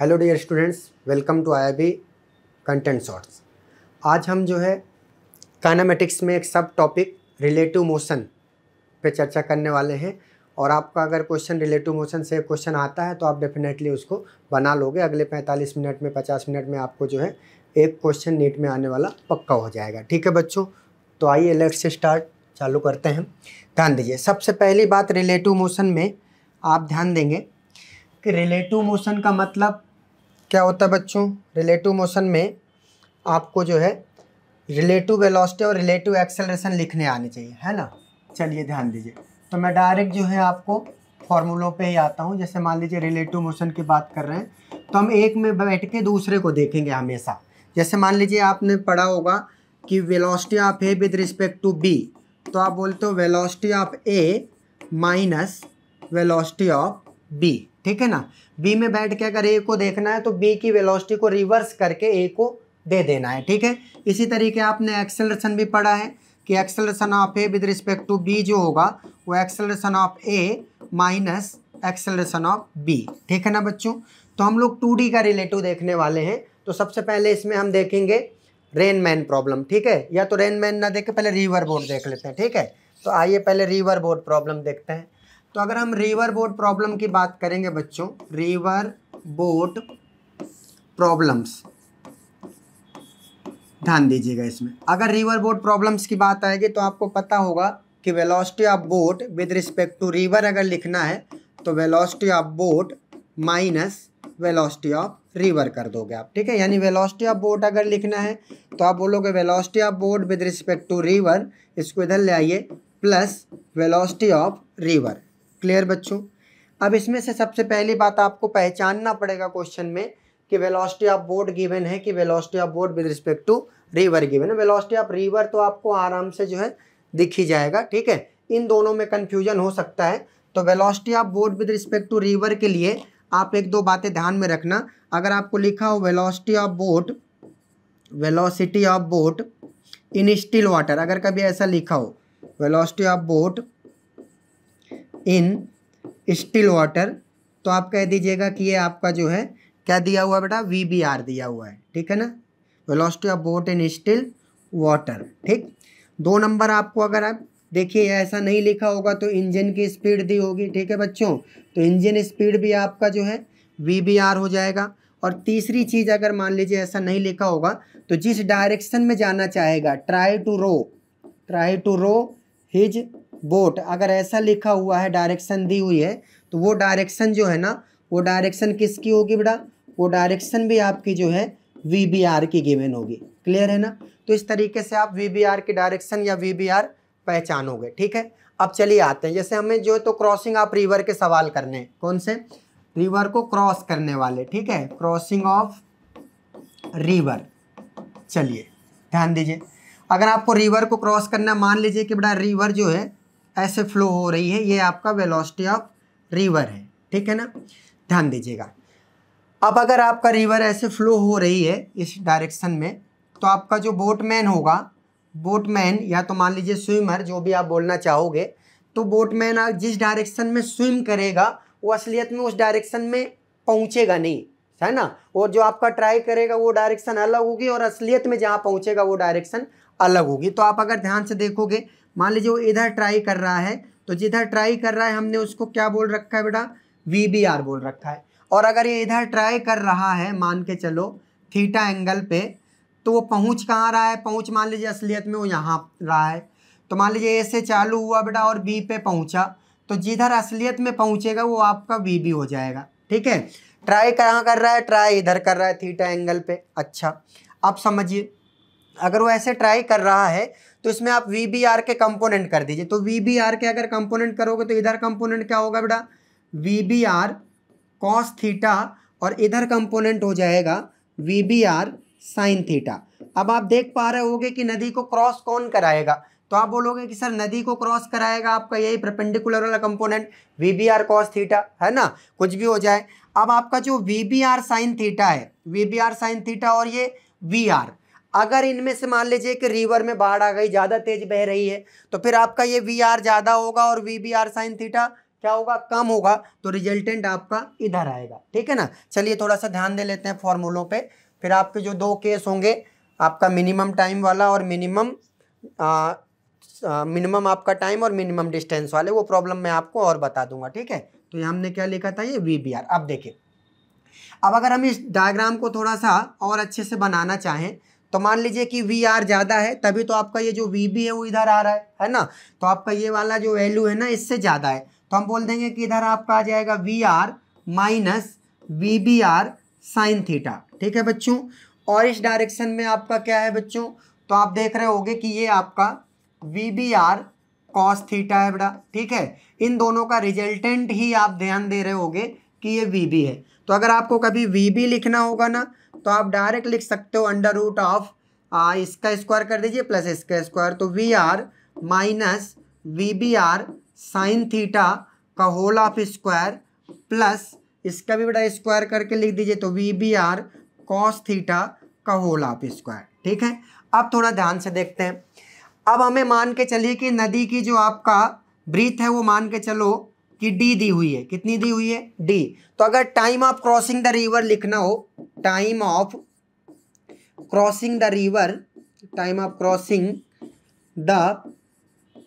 hello dear students welcome to I content shorts आज हम जो है कानामेटिक्स में एक सब टॉपिक रिलेटिव मोशन पे चर्चा करने वाले हैं और आपका अगर क्वेश्चन रिलेटिव मोशन से क्वेश्चन आता है तो आप डेफिनेटली उसको बना लोगे अगले 45 मिनट में 50 मिनट में आपको जो है एक क्वेश्चन नीट में आने वाला पक्का हो जाएगा ठीक है बच्चों तो आइए लेट से स्टार्ट चालू करते हैं ध्यान दीजिए सबसे पहली बात रिलेटिव मोशन में आप ध्यान देंगे कि रिलेटिव मोशन का मतलब क्या होता है बच्चों रिलेटिव मोशन में आपको जो है रिलेटिव वेलोसिटी और रिलेटिव एक्सेलरेशन लिखने आने चाहिए है ना चलिए ध्यान दीजिए तो मैं डायरेक्ट जो है आपको फॉर्मूलों पे ही आता हूँ जैसे मान लीजिए रिलेटिव मोशन की बात कर रहे हैं तो हम एक में बैठ के दूसरे को देखेंगे हमेशा जैसे मान लीजिए आपने पढ़ा होगा कि velocity of A with respect to B तो आप बोलते हो velocity of A minus velocity of B ठीक है ना बी में बैठ के अगर ए को देखना है तो बी की वेलोसिटी को रिवर्स करके ए को दे देना है ठीक है इसी तरीके आपने एक्सेलरेशन भी पढ़ा है कि acceleration of A with respect to B जो होगा वो acceleration of A minus acceleration of B ठीक है ना बच्चों तो हम लोग टू का रिलेटिव देखने वाले हैं तो सबसे पहले इसमें हम देखेंगे रेन मैन प्रॉब्लम ठीक है या तो रेन मैन ना देख के पहले रिवर बोर्ड देख लेते हैं ठीक है तो आइए पहले रिवर बोर्ड प्रॉब्लम देखते हैं तो अगर हम रिवर बोट प्रॉब्लम की बात करेंगे बच्चों रिवर बोट प्रॉब्लम्स ध्यान दीजिएगा इसमें अगर रिवर बोट प्रॉब्लम्स की बात आएगी तो आपको पता होगा कि velocity of boat with respect to river अगर लिखना है तो velocity of boat minus velocity of river कर दोगे आप ठीक है यानी वेलोसिटी ऑफ बोट अगर लिखना है तो आप बोलोगे velocity of boat with respect to river इसको इधर ले आइए plus velocity of river clear बच्चों अब इसमें से सबसे पहली बात आपको पहचानना पड़ेगा क्वेश्चन में कि वेलोसिटी ऑफ बोट गिवन है कि velocity of boat with respect to river given है वेलोसिटी ऑफ रिवर तो आपको आराम से जो है दिख ही जाएगा ठीक है इन दोनों में कन्फ्यूजन हो सकता है तो velocity of boat with respect to river के लिए आप एक दो बातें ध्यान में रखना अगर आपको लिखा हो velocity of boat velocity of boat in still water अगर कभी ऐसा लिखा हो velocity of boat in still water तो आप कह दीजिएगा कि ये आपका जो है क्या दिया हुआ बेटा वी बी आर दिया हुआ है ठीक है ना velocity of boat in still water ठीक दो नंबर आपको अगर आप देखिए ऐसा नहीं लिखा होगा तो इंजन की स्पीड दी होगी ठीक है बच्चों तो इंजन स्पीड भी आपका जो है वी बी आर हो जाएगा और तीसरी चीज़ अगर मान लीजिए ऐसा नहीं लिखा होगा तो जिस डायरेक्शन में जाना चाहेगा try to row try to row his boat अगर ऐसा लिखा हुआ है डायरेक्शन दी हुई है तो वो डायरेक्शन जो है ना वो डायरेक्शन किसकी होगी बेटा वो डायरेक्शन भी आपकी जो है वी बी आर की गिवेन होगी क्लियर है ना तो इस तरीके से आप वी बी आर की डायरेक्शन या वी बी आर पहचानोगे ठीक है अब चलिए आते हैं जैसे हमें जो है तो क्रॉसिंग ऑफ रिवर के सवाल करने हैं कौन से रिवर को क्रॉस करने वाले ठीक है क्रॉसिंग ऑफ रिवर चलिए ध्यान दीजिए अगर आपको रिवर को क्रॉस करना मान लीजिए कि बड़ा रिवर जो है ऐसे फ्लो हो रही है ये आपका वेलोसिटी ऑफ रिवर है ठीक है ना ध्यान दीजिएगा अब अगर आपका रिवर ऐसे फ्लो हो रही है इस डायरेक्शन में तो आपका जो बोटमैन होगा बोटमैन या तो मान लीजिए स्विमर जो भी आप बोलना चाहोगे तो बोटमैन जिस डायरेक्शन में स्विम करेगा वो असलियत में उस डायरेक्शन में पहुँचेगा नहीं है ना और जो आपका ट्राई करेगा वो डायरेक्शन अलग होगी और असलियत में जहाँ पहुँचेगा वो डायरेक्शन अलग होगी तो आप अगर ध्यान से देखोगे मान लीजिए वो इधर ट्राई कर रहा है तो जिधर ट्राई कर रहा है हमने उसको क्या बोल रखा है बेटा वी बी आर बोल रखा है और अगर ये इधर ट्राई कर रहा है मान के चलो थीटा एंगल पे तो वो पहुंच कहाँ रहा है पहुंच मान लीजिए असलियत में वो यहाँ रहा है तो मान लीजिए ए से चालू हुआ बेटा और बी पे पहुंचा तो जिधर असलियत में पहुंचेगा वो आपका वी बी हो जाएगा ठीक है ट्राई कहाँ कर रहा है ट्राई इधर कर रहा है थीटा एंगल पे अच्छा अब समझिए अगर वो ऐसे ट्राई कर रहा है तो इसमें आप वी बी आर के कंपोनेंट कर दीजिए तो वी बी आर के अगर कंपोनेंट करोगे तो इधर कंपोनेंट क्या होगा बेटा V B R cos theta और इधर कंपोनेंट हो जाएगा V B R sine theta अब आप देख पा रहे होगे कि नदी को क्रॉस कौन कराएगा तो आप बोलोगे कि सर नदी को क्रॉस कराएगा आपका यही प्रपेंडिकुलर वाला component V B R cos theta है ना कुछ भी हो जाए अब आपका जो V B R sine theta है V B R sine theta और ये वी आर अगर इनमें से मान लीजिए कि रिवर में बाढ़ आ गई ज़्यादा तेज बह रही है तो फिर आपका ये वी आर ज़्यादा होगा और V B R sine theta क्या होगा कम होगा तो रिजल्टेंट आपका इधर आएगा ठीक है ना चलिए थोड़ा सा ध्यान दे लेते हैं फॉर्मूलों पे फिर आपके जो दो केस होंगे आपका मिनिमम टाइम वाला और मिनिमम मिनिमम आपका टाइम और मिनिमम डिस्टेंस वाले वो प्रॉब्लम मैं आपको और बता दूंगा ठीक है तो ये हमने क्या लिखा था ये वी बी आर अब देखिए अब अगर हम इस डायग्राम को थोड़ा सा और अच्छे से बनाना चाहें तो मान लीजिए कि वी आर ज़्यादा है तभी तो आपका ये जो वी बी है वो इधर आ रहा है है ना तो आपका ये वाला जो वैल्यू है ना इससे ज़्यादा है तो हम बोल देंगे कि इधर आपका आ जाएगा V R minus V B R sine theta ठीक है बच्चों और इस डायरेक्शन में आपका क्या है बच्चों तो आप देख रहे होगे कि ये आपका V B R cos theta है बड़ा ठीक है इन दोनों का रिजल्टेंट ही आप ध्यान दे रहे होगे कि ये वी बी है तो अगर आपको कभी वी बी लिखना होगा ना तो आप डायरेक्ट लिख सकते हो अंडर रूट ऑफ इसका स्क्वायर कर दीजिए प्लस इसका स्क्वायर तो V R minus V B R sine theta का होल ऑफ स्क्वायर प्लस इसका भी बड़ा स्क्वायर करके लिख दीजिए तो V B R cos theta का होल ऑफ स्क्वायर ठीक है अब थोड़ा ध्यान से देखते हैं अब हमें मान के चलिए कि नदी की जो आपका ब्रीथ है वो मान के चलो कि डी दी हुई है कितनी दी हुई है डी तो अगर time of crossing the river लिखना हो time of crossing the river time of crossing the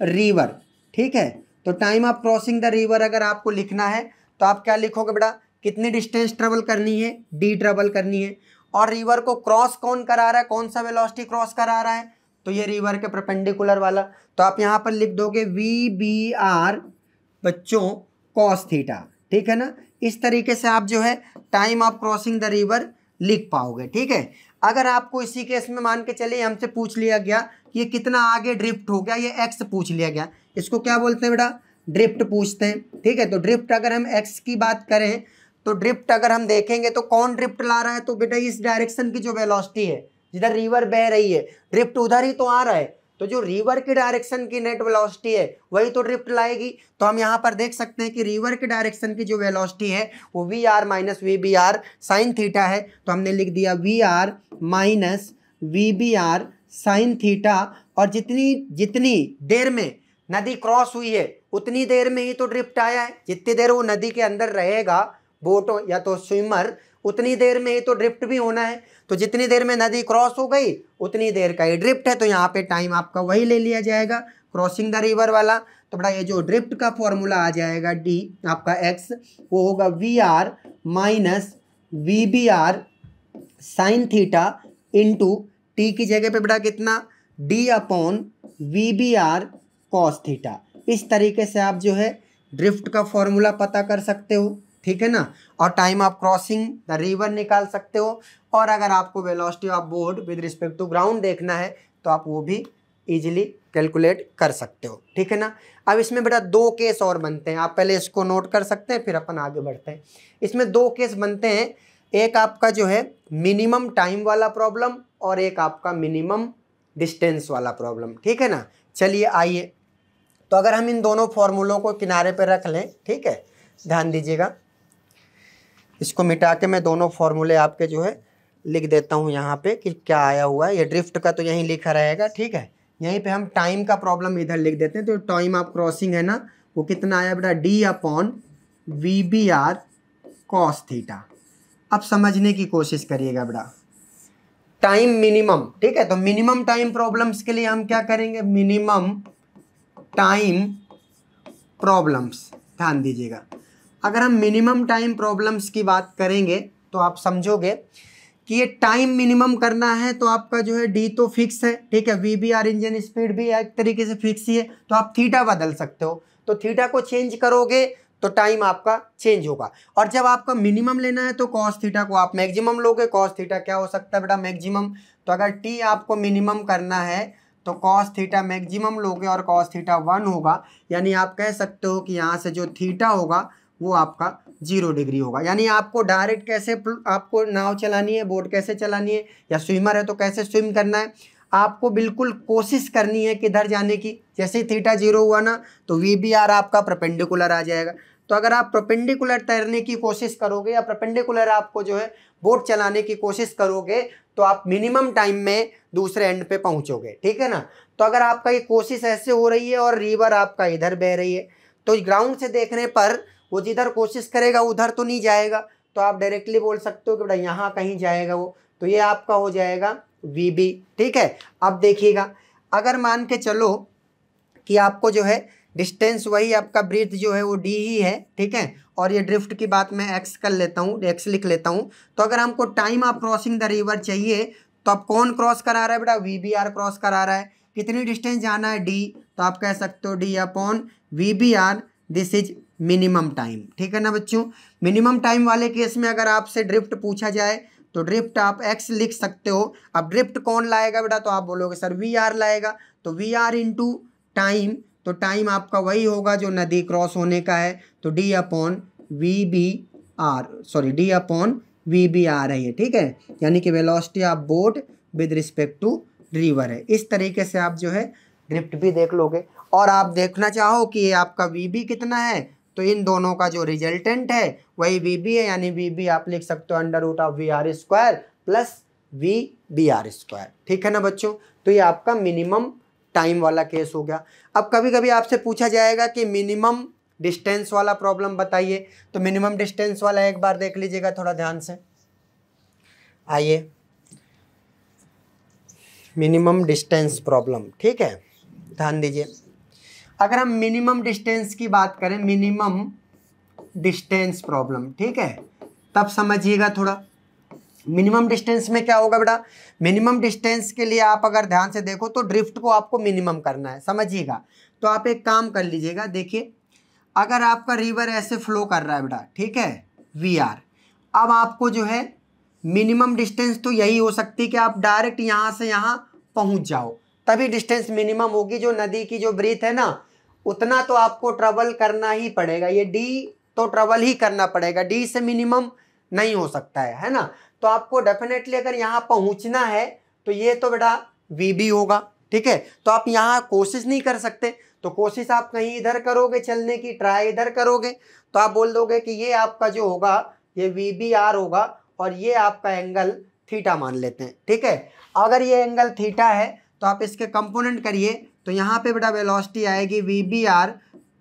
river ठीक है तो time of crossing the river अगर आपको लिखना है तो आप क्या लिखोगे बेटा कितनी डिस्टेंस ट्रेवल करनी है डी ट्रेवल करनी है और रिवर को क्रॉस कौन करा रहा है कौन सा वेलोसिटी क्रॉस करा रहा है तो ये रिवर के परपेंडिकुलर वाला तो आप यहाँ पर लिख दोगे वी बी आर बच्चों कॉस थीटा ठीक है ना इस तरीके से आप जो है time of crossing the river लिख पाओगे ठीक है अगर आपको इसी केस में मान के चले हमसे पूछ लिया गया कि ये कितना आगे ड्रिफ्ट हो गया ये एक्स पूछ लिया गया इसको क्या बोलते हैं बेटा ड्रिफ्ट पूछते हैं ठीक है तो ड्रिफ्ट अगर हम एक्स की बात करें तो ड्रिफ्ट अगर हम देखेंगे तो कौन ड्रिफ्ट ला रहा है तो बेटा इस डायरेक्शन की जो वेलोसिटी है जिधर रिवर बह रही है ड्रिफ्ट उधर ही तो आ रहा है तो जो रिवर के डायरेक्शन की नेट वेलोसिटी है वही तो ड्रिफ्ट लाएगी तो हम यहाँ पर देख सकते हैं कि रिवर के डायरेक्शन की जो वेलोसिटी है वो V R minus V B R sine theta है तो हमने लिख दिया V R minus V B R sine theta और जितनी जितनी देर में नदी क्रॉस हुई है उतनी देर में ही तो ड्रिफ्ट आया है जितनी देर वो नदी के अंदर रहेगा बोटों या तो स्विमर उतनी देर में ही तो ड्रिफ्ट भी होना है तो जितनी देर में नदी क्रॉस हो गई उतनी देर का ये ड्रिफ्ट है तो यहाँ पे टाइम आपका वही ले लिया जाएगा क्रॉसिंग द रिवर वाला तो बड़ा ये जो ड्रिफ्ट का फॉर्मूला आ जाएगा डी आपका एक्स वो होगा V R minus V B R sine theta into T की जगह पे बड़ा कितना D upon V B R cos theta इस तरीके से आप जो है ड्रिफ्ट का फॉर्मूला पता कर सकते हो ठीक है ना और टाइम आप क्रॉसिंग द रिवर निकाल सकते हो और अगर आपको velocity of board with respect to ground देखना है तो आप वो भी ईजिली कैलकुलेट कर सकते हो ठीक है ना अब इसमें बेटा दो केस और बनते हैं आप पहले इसको नोट कर सकते हैं फिर अपन आगे बढ़ते हैं इसमें दो केस बनते हैं एक आपका जो है मिनिमम टाइम वाला प्रॉब्लम और एक आपका मिनिमम डिस्टेंस वाला प्रॉब्लम ठीक है ना चलिए आइए तो अगर हम इन दोनों फॉर्मूलों को किनारे पर रख लें ठीक है ध्यान दीजिएगा इसको मिटा के मैं दोनों फॉर्मूले आपके जो है लिख देता हूँ यहाँ पे कि क्या आया हुआ है ये ड्रिफ्ट का तो यहीं लिखा रहेगा ठीक है यहीं पे हम टाइम का प्रॉब्लम इधर लिख देते हैं तो टाइम आप क्रॉसिंग है ना वो कितना आया बेटा D upon V B R cos theta अब समझने की कोशिश करिएगा बेटा टाइम मिनिमम ठीक है तो मिनिमम टाइम प्रॉब्लम्स के लिए हम क्या करेंगे मिनिमम टाइम प्रॉब्लम्स ध्यान दीजिएगा अगर हम मिनिमम टाइम प्रॉब्लम्स की बात करेंगे तो आप समझोगे कि ये टाइम मिनिमम करना है तो आपका जो है डी तो फिक्स है ठीक है V B R engine speed भी एक तरीके से फिक्स ही है तो आप थीटा बदल सकते हो तो थीटा को चेंज करोगे तो टाइम आपका चेंज होगा और जब आपका मिनिमम लेना है तो कॉस थीटा को आप मैक्सिमम लोगे कॉस थीटा क्या हो सकता है बेटा मैक्सिमम तो अगर टी आपको मिनिमम करना है तो कॉस थीटा मैक्सिमम लोगे और कॉस थीटा वन होगा यानी आप कह सकते हो कि यहाँ से जो थीटा होगा वो आपका जीरो डिग्री होगा यानी आपको डायरेक्ट कैसे आपको नाव चलानी है बोट कैसे चलानी है या स्विमर है तो कैसे स्विम करना है आपको बिल्कुल कोशिश करनी है किधर जाने की जैसे थीटा जीरो हुआ ना तो वी बी आर आपका प्रपेंडिकुलर आ जाएगा तो अगर आप प्रपेंडिकुलर तैरने की कोशिश करोगे या प्रपेंडिकुलर आपको जो है बोट चलाने की कोशिश करोगे तो आप मिनिमम टाइम में दूसरे एंड पे पहुंचोगे ठीक है ना तो अगर आपका ये कोशिश ऐसे हो रही है और रिवर आपका इधर बह रही है तो ग्राउंड से देखने पर वो जिधर कोशिश करेगा उधर तो नहीं जाएगा तो आप डायरेक्टली बोल सकते हो कि बेटा यहाँ कहीं जाएगा वो तो ये आपका हो जाएगा वी बी ठीक है अब देखिएगा अगर मान के चलो कि आपको जो है डिस्टेंस वही आपका ब्रिथ जो है वो डी ही है ठीक है और ये ड्रिफ्ट की बात मैं एक्स कर लेता हूँ एक्स लिख लेता हूँ तो अगर हमको time of crossing the river चाहिए तो आप कौन क्रॉस करा रहा है बेटा वी बी आर क्रॉस करा रहा है कितनी डिस्टेंस जाना है डी तो आप कह सकते हो D upon V B R this is minimum time ठीक है ना बच्चों मिनिमम टाइम वाले केस में अगर आपसे ड्रिफ्ट पूछा जाए तो ड्रिफ्ट आप एक्स लिख सकते हो अब ड्रिफ्ट कौन लाएगा बेटा तो आप बोलोगे सर वी आर लाएगा तो वी आर टू टाइम तो टाइम आपका वही होगा जो नदी क्रॉस होने का है तो D upon V B R sorry D upon V B R है ये ठीक है यानी कि velocity of boat with respect to river है इस तरीके से आप जो है ड्रिफ्ट भी देख लोगे और आप देखना चाहो कि ये आपका वी बी कितना है तो इन दोनों का जो रिजल्टेंट है वही वी बी है यानी वी बी आप लिख सकते हो under root of V R square plus V B R square ठीक है ना बच्चों तो ये आपका मिनिमम टाइम वाला केस हो गया अब कभी कभी आपसे पूछा जाएगा कि मिनिमम डिस्टेंस वाला प्रॉब्लम बताइए तो मिनिमम डिस्टेंस वाला एक बार देख लीजिएगा थोड़ा ध्यान से आइए मिनिमम डिस्टेंस प्रॉब्लम ठीक है ध्यान दीजिए अगर हम मिनिमम डिस्टेंस की बात करें मिनिमम डिस्टेंस प्रॉब्लम ठीक है तब समझिएगा थोड़ा मिनिमम डिस्टेंस में क्या होगा बेटा मिनिमम डिस्टेंस के लिए आप अगर ध्यान से देखो तो ड्रिफ्ट को आपको मिनिमम करना है समझिएगा तो आप एक काम कर लीजिएगा देखिए अगर आपका रिवर ऐसे फ्लो कर रहा है बेटा ठीक है वी आर अब आपको जो है मिनिमम डिस्टेंस तो यही हो सकती है कि आप डायरेक्ट यहाँ से यहाँ पहुँच जाओ तभी डिस्टेंस मिनिमम होगी जो नदी की जो ब्रीथ है ना उतना तो आपको ट्रबल करना ही पड़ेगा ये डी तो ट्रबल ही करना पड़ेगा डी से मिनिमम नहीं हो सकता है है ना तो आपको डेफिनेटली अगर यहाँ पहुँचना है तो ये तो बेटा वी बी होगा ठीक है तो आप यहाँ कोशिश नहीं कर सकते तो कोशिश आप कहीं इधर करोगे चलने की ट्राई इधर करोगे तो आप बोल दोगे कि ये आपका जो होगा ये वी बी आर होगा और ये आपका एंगल थीटा मान लेते हैं ठीक है अगर ये एंगल थीटा है तो आप इसके कंपोनेंट करिए तो यहाँ पे बेटा वेलोसिटी आएगी V B R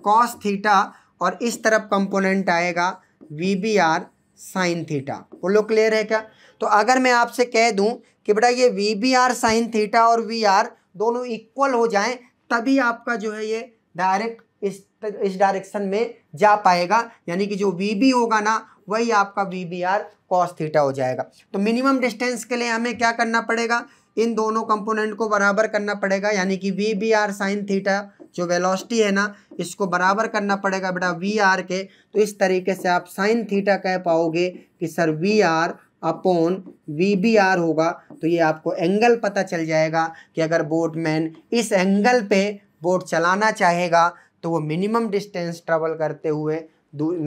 cos theta और इस तरफ कंपोनेंट आएगा V B R sine theta वो लोग क्लियर है क्या तो अगर मैं आपसे कह दूं कि बेटा ये V B R sine theta और वी आर दोनों इक्वल हो जाएं तभी आपका जो है ये डायरेक्ट इस इस डायरेक्शन में जा पाएगा यानी कि जो वी बी होगा ना वही आपका V B R cos theta हो जाएगा तो मिनिमम डिस्टेंस के लिए हमें क्या करना पड़ेगा इन दोनों कंपोनेंट को बराबर करना पड़ेगा यानी कि V B R sine theta जो वेलोसिटी है ना इसको बराबर करना पड़ेगा बेटा वी आर के तो इस तरीके से आप साइन थीटा कह पाओगे कि sir V R upon V B R होगा तो ये आपको एंगल पता चल जाएगा कि अगर बोटमैन इस एंगल पे बोट चलाना चाहेगा तो वो मिनिमम डिस्टेंस ट्रेवल करते हुए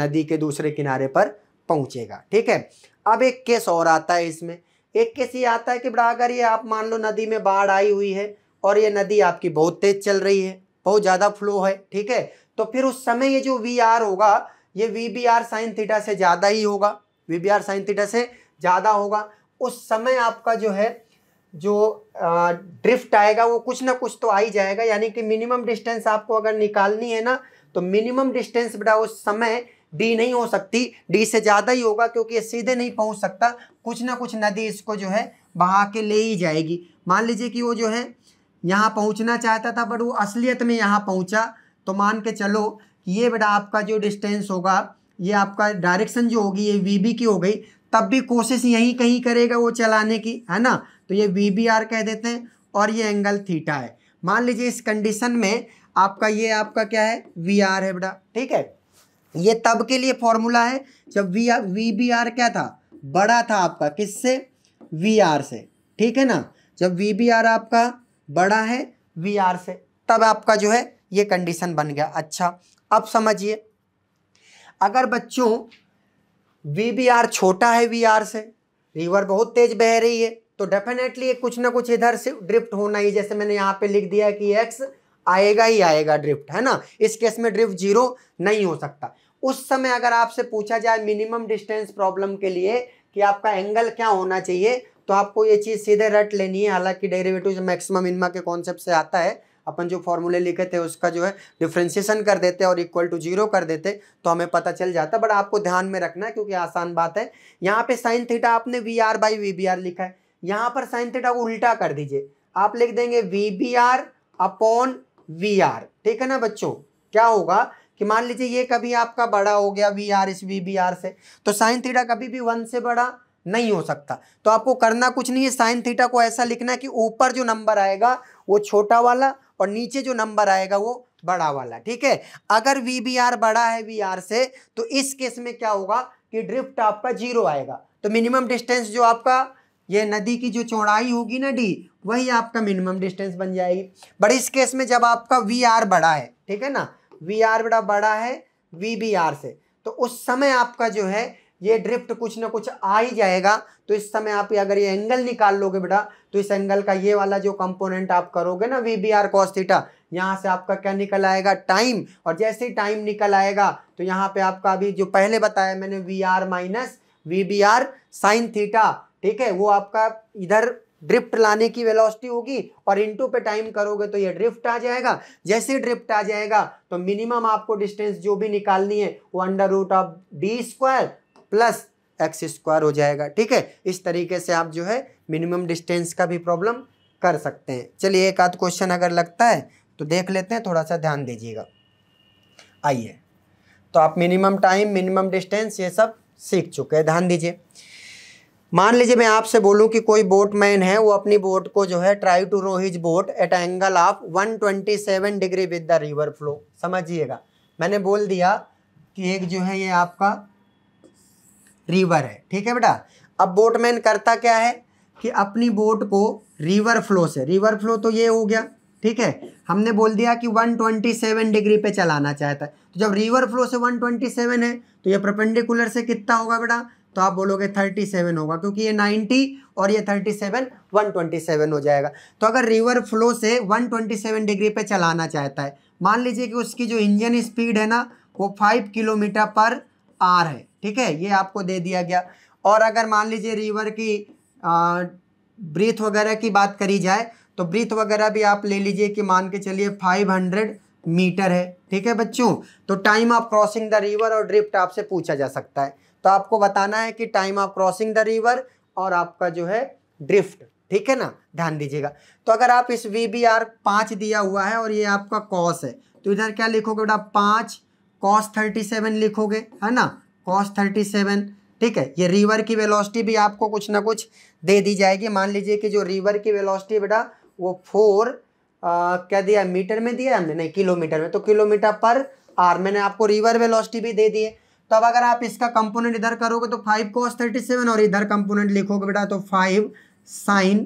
नदी के दूसरे किनारे पर पहुंचेगा ठीक है अब एक केस और आता है इसमें एक केस ये आता है कि बड़ा अगर ये आप मान लो नदी में बाढ़ आई हुई है और ये नदी आपकी बहुत तेज चल रही है बहुत ज़्यादा फ्लो है ठीक है तो फिर उस समय ये जो वी आर होगा ये V B R sine theta से ज़्यादा ही होगा V B R sine theta से ज़्यादा होगा उस समय आपका जो है जो आ, ड्रिफ्ट आएगा वो कुछ ना कुछ तो आ ही जाएगा यानी कि मिनिमम डिस्टेंस आपको अगर निकालनी है ना तो मिनिमम डिस्टेंस बेटा उस समय डी नहीं हो सकती डी से ज़्यादा ही होगा क्योंकि ये सीधे नहीं पहुंच सकता कुछ ना कुछ नदी इसको जो है बहा के ले ही जाएगी मान लीजिए कि वो जो है यहाँ पहुँचना चाहता था बट वो असलियत में यहाँ पहुँचा तो मान के चलो ये बेटा आपका जो डिस्टेंस होगा ये आपका डायरेक्शन जो होगी ये वी बी की हो गई तब भी कोशिश यहीं कहीं करेगा वो चलाने की है ना तो ये वी बी आर कह देते हैं और ये एंगल थीटा है मान लीजिए इस कंडीशन में आपका ये आपका क्या है वी आर है बेटा ठीक है ये तब के लिए फॉर्मूला है जब V R V B R क्या था बड़ा था आपका किससे वी आर से ठीक है ना जब वी बी आर आपका बड़ा है वी आर से तब आपका जो है ये कंडीशन बन गया अच्छा अब समझिए अगर बच्चों वी बी आर छोटा है वी आर से रिवर बहुत तेज बह रही है तो डेफिनेटली कुछ ना कुछ इधर से ड्रिफ्ट होना ही जैसे मैंने यहाँ पे लिख दिया कि एक्स आएगा ही आएगा ड्रिफ्ट है ना इस केस में ड्रिफ्ट जीरो नहीं हो सकता उस समय अगर आपसे पूछा जाए मिनिमम डिस्टेंस प्रॉब्लम के लिए कि आपका एंगल क्या होना चाहिए तो आपको ये चीज़ सीधे रट लेनी है हालांकि डेरिवेटिव मैक्सिमम इनमा के कॉन्सेप्ट से आता है अपन जो फॉर्मूले लिखे थे उसका जो है डिफ्रेंसिएशन कर देते और इक्वल टू जीरो कर देते तो हमें पता चल जाता बट आपको ध्यान में रखना है क्योंकि आसान बात है यहाँ पे साइन थीटा आपने V R by V B R लिखा है यहाँ पर साइन थीटा को उल्टा कर दीजिए आप लिख देंगे V B R upon V R ठीक है ना बच्चों क्या होगा कि मान लीजिए ये कभी आपका बड़ा हो गया वी आर इस वी बी आर से तो साइन थीटा कभी भी वन से बड़ा नहीं हो सकता तो आपको करना कुछ नहीं है साइन थीटा को ऐसा लिखना है कि ऊपर जो नंबर आएगा वो छोटा वाला और नीचे जो नंबर आएगा वो बड़ा वाला ठीक है अगर वी बी आर बड़ा है वी आर से तो इस केस में क्या होगा कि ड्रिफ्ट आपका जीरो आएगा तो मिनिमम डिस्टेंस जो आपका ये नदी की जो चौड़ाई होगी ना डी वही आपका मिनिमम डिस्टेंस बन जाएगी बट इस केस में जब आपका वी आर बड़ा है ठीक है ना वी आर बेटा बड़ा है वी बी आर से तो उस समय आपका जो है ये ड्रिफ्ट कुछ ना कुछ आ ही जाएगा तो इस समय आप अगर ये एंगल निकाल लोगे बेटा तो इस एंगल का ये वाला जो कंपोनेंट आप करोगे ना V B R cos theta यहाँ से आपका क्या निकल आएगा टाइम और जैसे ही टाइम निकल आएगा तो यहाँ पे आपका अभी जो पहले बताया मैंने V R minus V B R sine theta ठीक है वो आपका इधर ड्रिफ्ट लाने की वेलोसिटी होगी और इनटू पे टाइम करोगे तो ये ड्रिफ्ट आ जाएगा जैसे ड्रिफ्ट आ जाएगा तो मिनिमम आपको डिस्टेंस जो भी निकालनी है वो under root of D square plus X square हो जाएगा ठीक है इस तरीके से आप जो है मिनिमम डिस्टेंस का भी प्रॉब्लम कर सकते हैं चलिए एक आध क्वेश्चन अगर लगता है तो देख लेते हैं थोड़ा सा ध्यान दीजिएगा आइए तो आप मिनिमम टाइम मिनिमम डिस्टेंस ये सब सीख चुके हैं ध्यान दीजिए मान लीजिए मैं आपसे बोलूं कि कोई बोटमैन है वो अपनी बोट को जो है try to row his boat at angle of 127 degree with the river flow समझिएगा मैंने बोल दिया कि एक जो है ये आपका रिवर है ठीक है बेटा अब बोटमैन करता क्या है कि अपनी बोट को रिवर फ्लो से रिवर फ्लो तो ये हो गया ठीक है हमने बोल दिया कि 127 डिग्री पे चलाना चाहता है तो जब रिवर फ्लो से 127 है तो ये प्रपेंडिकुलर से कितना होगा बेटा तो आप बोलोगे थर्टी सेवन होगा क्योंकि ये नाइन्टी और ये thirty seven one twenty seven हो जाएगा तो अगर रिवर फ्लो से वन ट्वेंटी सेवन डिग्री पे चलाना चाहता है मान लीजिए कि उसकी जो इंजन स्पीड है ना वो फाइव किलोमीटर पर आर है ठीक है ये आपको दे दिया गया और अगर मान लीजिए रिवर की ब्रीथ वगैरह की बात करी जाए तो ब्रीथ वगैरह भी आप ले लीजिए कि मान के चलिए फाइव हंड्रेड मीटर है ठीक है बच्चों तो time of crossing the river और ड्रिफ्ट आपसे पूछा जा सकता है तो आपको बताना है कि time of crossing the river और आपका जो है ड्रिफ्ट ठीक है ना ध्यान दीजिएगा तो अगर आप इस वी बी आर पाँच दिया हुआ है और ये आपका कॉस है तो इधर क्या लिखोगे बेटा पाँच कॉस थर्टी सेवन लिखोगे है ना कॉस थर्टी सेवन ठीक है ये रिवर की वेलोसिटी भी आपको कुछ ना कुछ दे दी जाएगी मान लीजिए कि जो रिवर की वेलोसिटी बेटा वो फोर क्या दिया मीटर में दिया हमने नहीं किलोमीटर में तो किलोमीटर पर आर मैंने आपको रिवर वेलोसिटी भी दे दी है तो अब अगर आप इसका कंपोनेंट इधर करोगे तो फाइव कॉस थर्टी सेवन और इधर कंपोनेंट लिखोगे बेटा तो फाइव साइन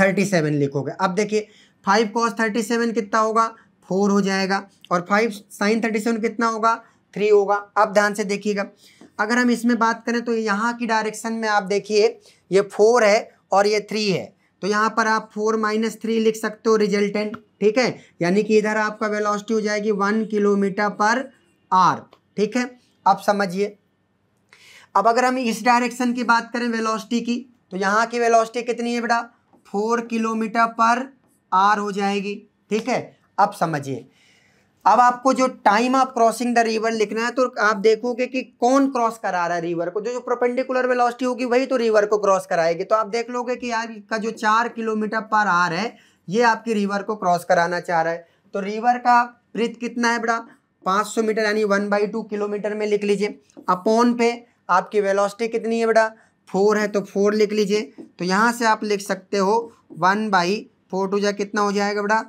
थर्टी सेवन लिखोगे अब देखिए फाइव कॉस थर्टी सेवन कितना होगा फोर हो जाएगा और फाइव साइन थर्टी सेवन कितना होगा थ्री होगा अब ध्यान से देखिएगा अगर हम इसमें बात करें तो यहाँ की डायरेक्शन में आप देखिए ये फोर है और ये थ्री है तो यहाँ पर आप फोर माइनस थ्री लिख सकते हो रिजल्टेंट ठीक है यानी कि इधर आपका वेलोसिटी हो जाएगी वन किलोमीटर पर आर ठीक है अब समझिए अब अगर हम इस डायरेक्शन की बात करें वेलोसिटी की तो यहाँ की वेलोसिटी कितनी है बेटा फोर किलोमीटर पर आर हो जाएगी ठीक है अब समझिए अब आपको जो time of crossing the river लिखना है तो आप देखोगे कि कौन क्रॉस करा रहा है रिवर को जो जो प्रोपेंडिकुलर वेलोसिटी होगी वही तो रिवर को क्रॉस कराएगी तो आप देख लोगे कि यार का जो चार किलोमीटर पर आर है ये आपकी रिवर को क्रॉस कराना चाह रहा है तो रिवर का ब्रिथ कितना है बड़ा 500 मीटर यानी वन बाई टू किलोमीटर में लिख लीजिए अपॉन पे आपकी वेलोसिटी कितनी है बेटा फोर है तो फोर लिख लीजिए तो यहाँ से आप लिख सकते हो वन बाई फोर टू जा कितना हो जाएगा बेटा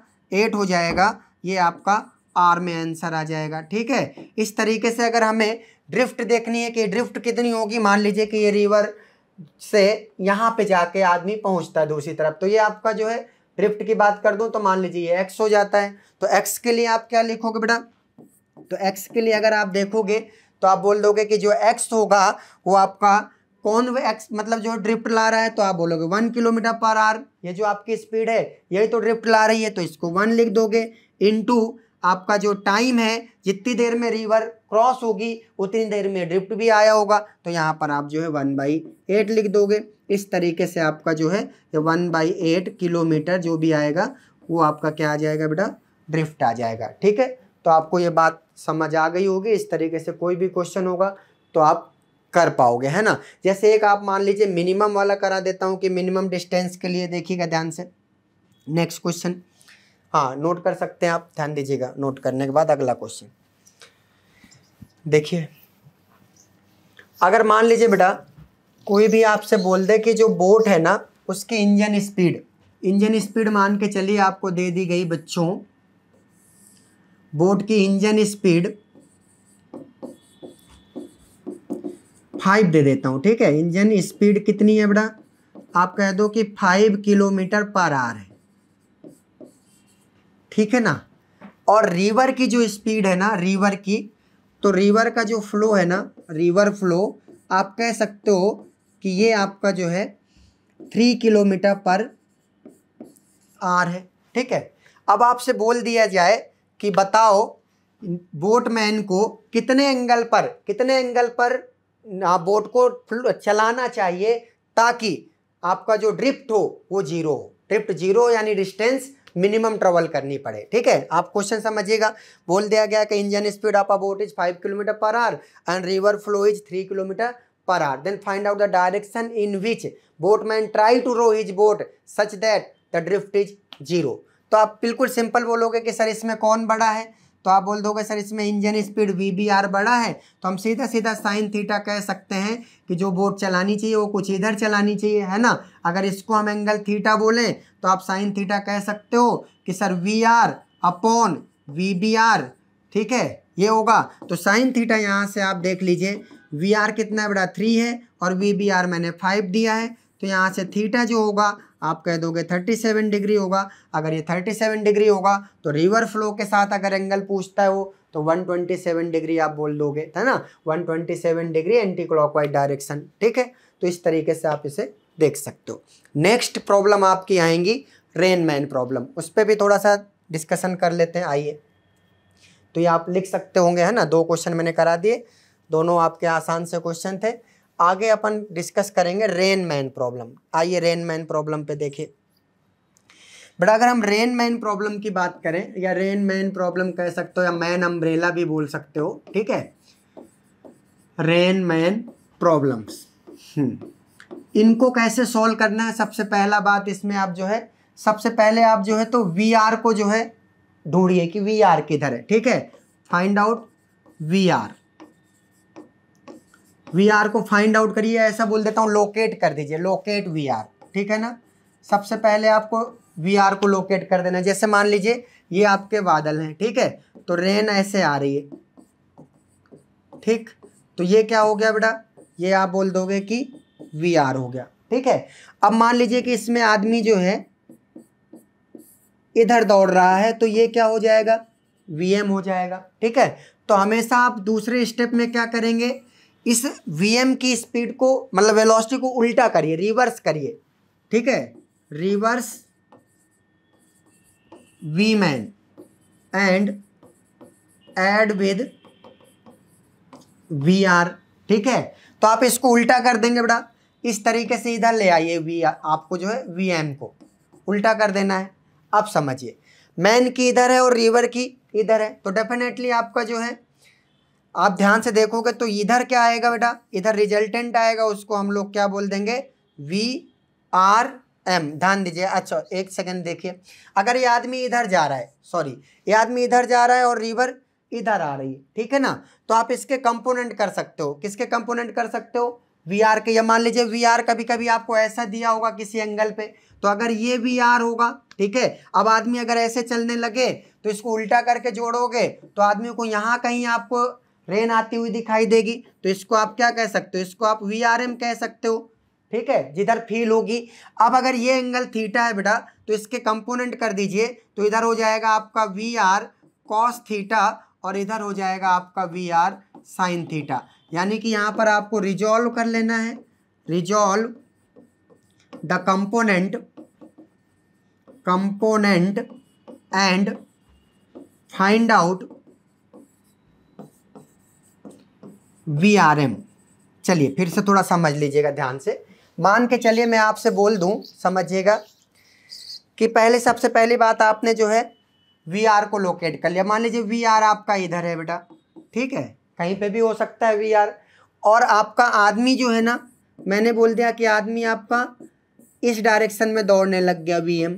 एट हो जाएगा ये आपका आर में आंसर आ जाएगा ठीक है इस तरीके से अगर हमें ड्रिफ्ट देखनी है कि ड्रिफ्ट कितनी होगी मान लीजिए कि ये रिवर से यहाँ पे जाके आदमी पहुँचता है दूसरी तरफ तो ये आपका जो है ड्रिफ्ट की बात कर दूँ तो मान लीजिए ये एक्स हो जाता है तो एक्स के लिए आप क्या लिखोगे बेटा तो एक्स के लिए अगर आप देखोगे तो आप बोल दोगे कि जो एक्स होगा वो आपका कौन एक्स मतलब जो ड्रिफ्ट ला रहा है तो आप बोलोगे वन किलोमीटर पर आर ये जो आपकी स्पीड है यही तो ड्रिफ्ट ला रही है तो इसको वन लिख दोगे इनटू आपका जो टाइम है जितनी देर में रिवर क्रॉस होगी उतनी देर में ड्रिफ्ट भी आया होगा तो यहाँ पर आप जो है वन बाई एट लिख दोगे इस तरीके से आपका जो है वन बाई एट किलोमीटर जो भी आएगा वो आपका क्या आ जाएगा बेटा ड्रिफ्ट आ जाएगा ठीक है तो आपको ये बात समझ आ गई होगी इस तरीके से कोई भी क्वेश्चन होगा तो आप कर पाओगे है ना जैसे एक आप मान लीजिए मिनिमम वाला करा देता हूँ कि मिनिमम डिस्टेंस के लिए देखिएगा ध्यान से नेक्स्ट क्वेश्चन हाँ नोट कर सकते हैं आप ध्यान दीजिएगा नोट करने के बाद अगला क्वेश्चन देखिए अगर मान लीजिए बेटा कोई भी आपसे बोल दे कि जो बोट है ना उसकी इंजन स्पीड इंजन स्पीड मान के चलिए आपको दे दी गई बच्चों बोट की इंजन स्पीड फाइव दे देता हूँ ठीक है इंजन स्पीड कितनी है बड़ा आप कह दो कि फाइव किलोमीटर पर आर है ठीक है ना और रिवर की जो स्पीड है ना रिवर की तो रिवर का जो फ्लो है ना रिवर फ्लो आप कह सकते हो कि ये आपका जो है थ्री किलोमीटर पर आर है ठीक है अब आपसे बोल दिया जाए कि बताओ बोटमैन को कितने एंगल पर कितने एंगल पर बोट को चलाना चाहिए ताकि आपका जो ड्रिफ्ट हो वो जीरो हो ड्रिफ्ट जीरो यानी डिस्टेंस मिनिमम ट्रेवल करनी पड़े ठीक है आप क्वेश्चन समझिएगा बोल दिया गया कि engine speed of a boat is five kilometer per hour and river flow is three kilometer per hour then find out the direction in which boatman try to row is boat such that the drift is zero तो आप बिल्कुल simple बोलोगे कि sir इसमें कौन बड़ा है तो आप बोल दोगे सर इसमें engine speed V B R बड़ा है तो हम सीधा सीधा साइन थीटा कह सकते हैं कि जो बोट चलानी चाहिए वो कुछ इधर चलानी चाहिए है ना अगर इसको हम एंगल थीटा बोलें तो आप साइन थीटा कह सकते हो कि sir V R upon V B R ठीक है ये होगा तो साइन थीटा यहाँ से आप देख लीजिए वी आर कितना बड़ा थ्री है और वी बी आर मैंने फाइव दिया है तो यहाँ से थीटा जो होगा आप कह दोगे 37 डिग्री होगा अगर ये 37 डिग्री होगा तो रिवर फ्लो के साथ अगर एंगल पूछता है वो तो 127 डिग्री आप बोल दोगे है ना 127 डिग्री एंटी क्लॉकवाइज डायरेक्शन ठीक है तो इस तरीके से आप इसे देख सकते हो नेक्स्ट प्रॉब्लम आपकी आएंगी रेन मैन प्रॉब्लम उस पर भी थोड़ा सा डिस्कशन कर लेते हैं आइए तो ये आप लिख सकते होंगे है ना दो क्वेश्चन मैंने करा दिए दोनों आपके आसान से क्वेश्चन थे आगे अपन डिस्कस करेंगे रेन मैन प्रॉब्लम आइए रेन मैन प्रॉब्लम पे देखें बट अगर हम रेन मैन प्रॉब्लम की बात करें या रेन मैन प्रॉब्लम कह सकते हो या मैन अम्ब्रेला भी बोल सकते हो ठीक है रेन मैन प्रॉब्लम्स इनको कैसे सॉल्व करना है सबसे पहला बात इसमें आप जो है सबसे पहले आप जो है तो वी आर को जो है ढूंढिए कि वी आर किधर है ठीक है find out V R V R को फाइंड आउट करिए ऐसा बोल देता हूँ लोकेट कर दीजिए लोकेट वी आर ठीक है ना सबसे पहले आपको वी आर को लोकेट कर देना जैसे मान लीजिए ये आपके बादल हैं ठीक है तो रेन ऐसे आ रही है ठीक तो ये क्या हो गया बेटा ये आप बोल दोगे कि वी आर हो गया ठीक है अब मान लीजिए कि इसमें आदमी जो है इधर दौड़ रहा है तो ये क्या हो जाएगा वी एम हो जाएगा ठीक है तो हमेशा आप दूसरे स्टेप में क्या करेंगे इस वीएम की स्पीड को मतलब वेलोसिटी को उल्टा करिए रिवर्स करिए ठीक है reverse V man and add with V R ठीक है तो आप इसको उल्टा कर देंगे बेटा इस तरीके से इधर ले आइए वी आपको जो है वी एम को उल्टा कर देना है आप समझिए मैन की इधर है और रिवर की इधर है तो डेफिनेटली आपका जो है आप ध्यान से देखोगे तो इधर क्या आएगा बेटा इधर रिजल्टेंट आएगा उसको हम लोग क्या बोल देंगे वी आर एम ध्यान दीजिए अच्छा एक सेकंड देखिए अगर ये आदमी इधर जा रहा है सॉरी ये आदमी इधर जा रहा है और रिवर इधर आ रही है ठीक है ना तो आप इसके कंपोनेंट कर सकते हो किसके कंपोनेंट कर सकते हो वी आर के या मान लीजिए वी आर कभी कभी आपको ऐसा दिया होगा किसी एंगल पे तो अगर ये वी आर होगा ठीक है अब आदमी अगर ऐसे चलने लगे तो इसको उल्टा करके जोड़ोगे तो आदमी को यहाँ कहीं आपको रेन आती हुई दिखाई देगी तो इसको आप क्या कह सकते हो इसको आप वी कह सकते हो ठीक है जिधर फील होगी अब अगर ये एंगल थीटा है बेटा तो इसके कंपोनेंट कर दीजिए तो इधर हो जाएगा आपका वी आर कॉस थीटा और इधर हो जाएगा आपका वी आर साइन थीटा यानी कि यहाँ पर आपको रिजॉल्व कर लेना है resolve the component component and find out V R M चलिए फिर से थोड़ा समझ लीजिएगा ध्यान से मान के चलिए मैं आपसे बोल दूँ समझिएगा कि पहले सबसे पहली बात आपने जो है वी आर को लोकेट कर लिया मान लीजिए वी आर आपका इधर है बेटा ठीक है कहीं पे भी हो सकता है वी आर और आपका आदमी जो है ना मैंने बोल दिया कि आदमी आपका इस डायरेक्शन में दौड़ने लग गया वी एम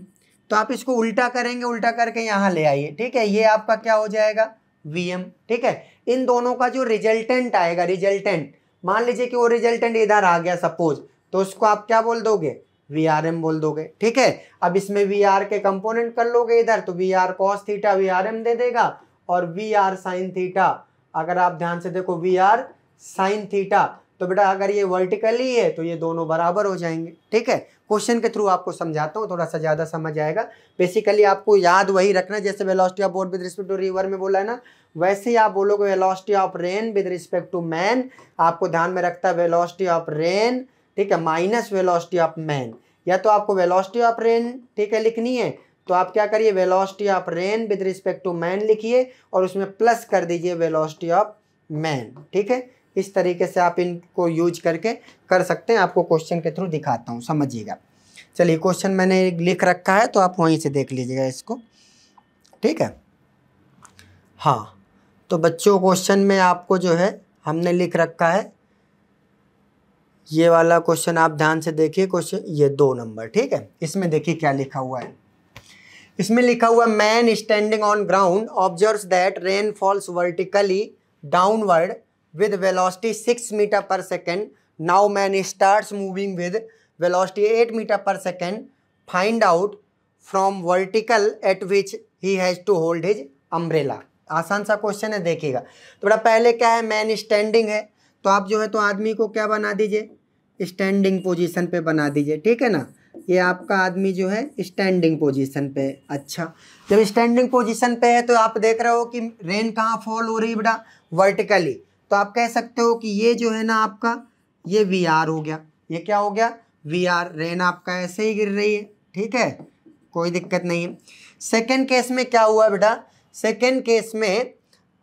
तो आप इसको उल्टा करेंगे उल्टा करके यहाँ ले आइए ठीक है ये आपका क्या हो जाएगा वी एम ठीक है इन दोनों का जो रिजल्टेंट आएगा रिजल्टेंट मान लीजिए कि वो रिजल्टेंट इधर आ गया सपोज तो उसको आप क्या बोल दोगे वी आर एम बोल दोगे ठीक है अब इसमें वी आर के कंपोनेंट कर लोगे इधर तो V R cos theta V R M दे देगा और वी आर साइन थीटा अगर आप ध्यान से देखो वी आर साइन थीटा तो बेटा अगर ये वर्टिकली है तो ये दोनों बराबर हो जाएंगे ठीक है क्वेश्चन के थ्रू आपको समझाता हूँ थोड़ा सा ज़्यादा समझ आएगा बेसिकली आपको याद वही रखना जैसे velocity of board with respect to river में बोला है ना वैसे ही आप बोलोगे velocity of rain with respect to man आपको ध्यान में रखता है वेलॉसिटी ऑफ रेन ठीक है माइनस वेलॉसिटी ऑफ मैन या तो आपको वेलॉसिटी ऑफ रेन ठीक है लिखनी है तो आप क्या करिए velocity of rain with respect to man लिखिए और उसमें प्लस कर दीजिए वेलॉसिटी ऑफ मैन ठीक है इस तरीके से आप इनको यूज करके कर सकते हैं आपको क्वेश्चन के थ्रू दिखाता हूँ समझिएगा चलिए क्वेश्चन मैंने लिख रखा है तो आप वहीं से देख लीजिएगा इसको ठीक है हाँ तो बच्चों क्वेश्चन में आपको जो है हमने लिख रखा है ये वाला क्वेश्चन आप ध्यान से देखिए क्वेश्चन ये दो नंबर ठीक है इसमें देखिए क्या लिखा हुआ है इसमें लिखा हुआ man standing on ground observe that rain falls vertically downward with velocity six metre per second now man start moving with velocity eight metre per second find out from vertical at which he has to hold his umbrella आसान सा question है देखिएगा तो बड़ा पहले क्या है man standing है तो आप जो है तो आदमी को क्या बना दीजिए स्टैंडिंग पोजिशन पर बना दीजिए ठीक है ना ये आपका आदमी जो है स्टैंडिंग पोजीशन पे अच्छा जब स्टैंडिंग पोजीशन पे है तो आप देख रहे हो कि रेन कहाँ फॉल हो रही है बड़ा वर्टिकली तो आप कह सकते हो कि ये जो है ना आपका ये वी आर हो गया ये क्या हो गया वी आर रेन आपका ऐसे ही गिर रही है ठीक है कोई दिक्कत नहीं है सेकेंड केस में क्या हुआ बेटा सेकेंड केस में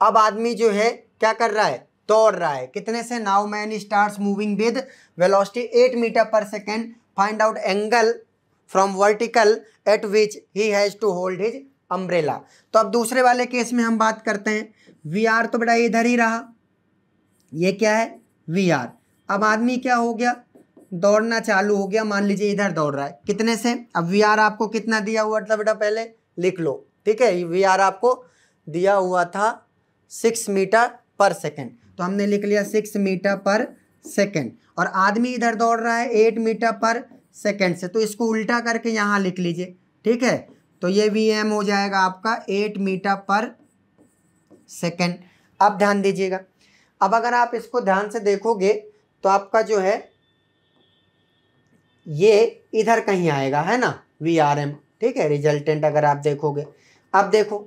अब आदमी जो है क्या कर रहा है दौड़ रहा है कितने से now man start moving with velocity eight metre per second find out angle from vertical at which he has to hold his umbrella तो अब दूसरे वाले केस में हम बात करते हैं वी आर तो बेटा इधर ही रहा ये क्या है वी आर अब आदमी क्या हो गया दौड़ना चालू हो गया मान लीजिए इधर दौड़ रहा है कितने से अब वी आर आपको कितना दिया हुआ था बेटा पहले लिख लो ठीक है वी आर आपको दिया हुआ था सिक्स मीटर पर सेकेंड तो हमने लिख लिया सिक्स मीटर पर सेकेंड और आदमी इधर दौड़ रहा है एट मीटर पर सेकेंड से तो इसको उल्टा करके यहाँ लिख लीजिए ठीक है तो ये वी एम हो जाएगा आपका एट मीटर पर सेकेंड अब ध्यान दीजिएगा अब अगर आप इसको ध्यान से देखोगे तो आपका जो है ये इधर कहीं आएगा है ना वी आर एम ठीक है रिजल्टेंट अगर आप देखोगे अब देखो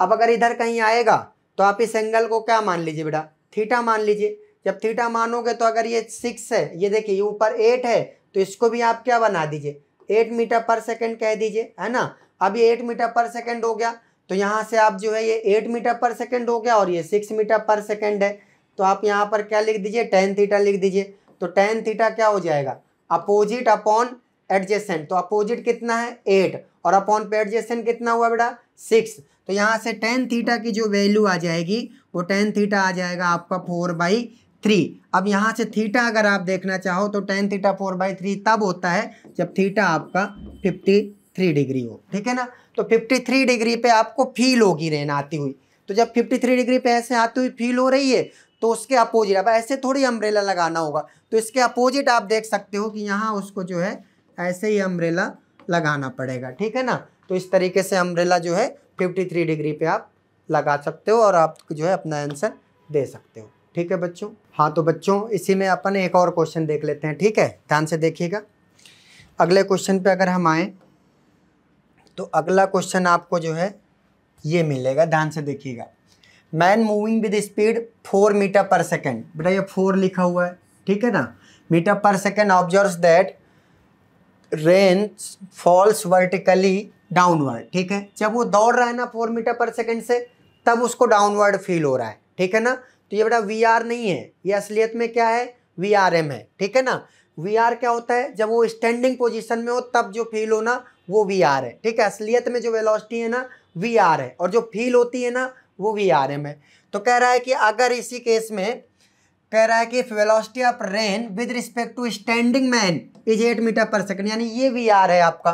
अब अगर इधर कहीं आएगा तो आप इस एंगल को क्या मान लीजिए बेटा थीटा मान लीजिए जब थीटा मानोगे तो अगर ये सिक्स है ये देखिए ये ऊपर एट है तो इसको भी आप क्या बना दीजिए एट मीटर पर सेकेंड कह दीजिए है ना अब ये एट मीटर पर सेकेंड हो गया तो यहाँ से आप जो है ये एट मीटर पर सेकेंड हो गया और ये सिक्स मीटर पर सेकेंड है तो आप यहाँ पर क्या लिख दीजिए टेन थीटा लिख दीजिए तो टेन थीटा क्या हो जाएगा अपोजिट अपॉन एडजेसेंट तो अपोजिट कितना है एट और अपॉन पे एडजेसेंट कितना हुआ बेटा सिक्स तो यहाँ से टेन थीटा की जो वैल्यू आ जाएगी वो टेन थीटा आ जाएगा आपका फोर बाई थ्री अब यहाँ से थीटा अगर आप देखना चाहो तो tan theta four by three तब होता है जब थीटा आपका फिफ्टी थ्री डिग्री हो ठीक है ना तो फिफ्टी थ्री डिग्री पे आपको फील होगी रेन आती हुई तो जब फिफ्टी थ्री डिग्री पे ऐसे आती हुई फील हो रही है तो उसके अपोजिट अब ऐसे थोड़ी अम्ब्रेला लगाना होगा तो इसके अपोजिट आप देख सकते हो कि यहाँ उसको जो है ऐसे ही अम्ब्रेला लगाना पड़ेगा ठीक है ना तो इस तरीके से अम्ब्रेला जो है 53 डिग्री पे आप लगा सकते हो और आप जो है अपना आंसर दे सकते हो ठीक है बच्चों हाँ तो बच्चों इसी में अपन एक और क्वेश्चन देख लेते हैं ठीक है ध्यान से देखिएगा अगले क्वेश्चन पे अगर हम आएँ तो अगला क्वेश्चन आपको जो है ये मिलेगा ध्यान से देखिएगा man moving with speed four metre per second बेटा ये फोर लिखा हुआ है ठीक है ना metre per second observe that rain falls vertically downward ठीक है जब वो दौड़ रहा है ना फोर मीटर पर सेकेंड से तब उसको डाउनवर्ड फील हो रहा है ठीक है ना तो ये बेटा वी आर नहीं है ये असलियत में क्या है वी आर एम है ठीक है ना वी आर क्या होता है जब वो स्टैंडिंग पोजिशन में हो तब जो फील होना वो वी आर है ठीक है असलियत में जो वेलोसिटी है ना वी आर है और जो फील होती है ना वो वी आर एम है तो कह रहा है कि अगर इसी केस में कह रहा है कि velocity of rain with respect to standing man is eight metre per second यानी ये वी आर है आपका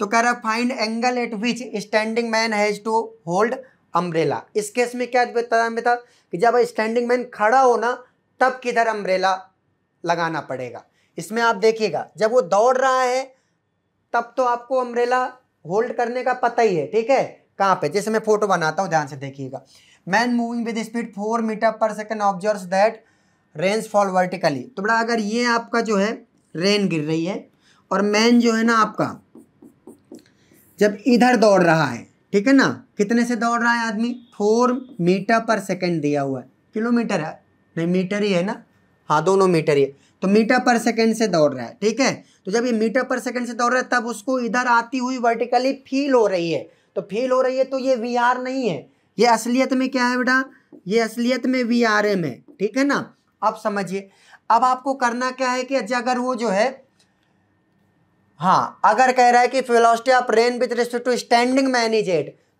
तो कह रहा है find angle at which standing man has to hold umbrella इस केस में क्या बताया में कि जब स्टैंडिंग मैन खड़ा हो ना तब किधर अम्ब्रेला लगाना पड़ेगा इसमें आप देखिएगा जब वो दौड़ रहा है तब तो आपको अम्ब्रेला होल्ड करने का पता ही है ठीक है कहाँ पे जैसे मैं फोटो बनाता हूँ ध्यान से देखिएगा man moving with speed four metre per second observe that rains fall vertically तो बड़ा अगर ये आपका जो है रेन गिर रही है और मैन जो है ना आपका जब इधर दौड़ रहा है ठीक है ना कितने से दौड़ रहा है आदमी फोर मीटर पर सेकेंड दिया हुआ है किलोमीटर है नहीं मीटर ही है ना हाँ दोनों मीटर ही है तो मीटर पर सेकेंड से दौड़ रहा है ठीक है तो जब ये मीटर पर सेकेंड से दौड़ रहा है तब उसको इधर आती हुई वर्टिकली फील हो रही है तो फेल हो रही है तो ये वी आर नहीं है ये असलियत में क्या है बेटा ये असलियत में वी आर एम है ठीक है ना अब समझिए अब आपको करना क्या है कि अच्छा अगर वो जो है हाँ अगर कह रहा है कि velocity of rain with respect to standing man is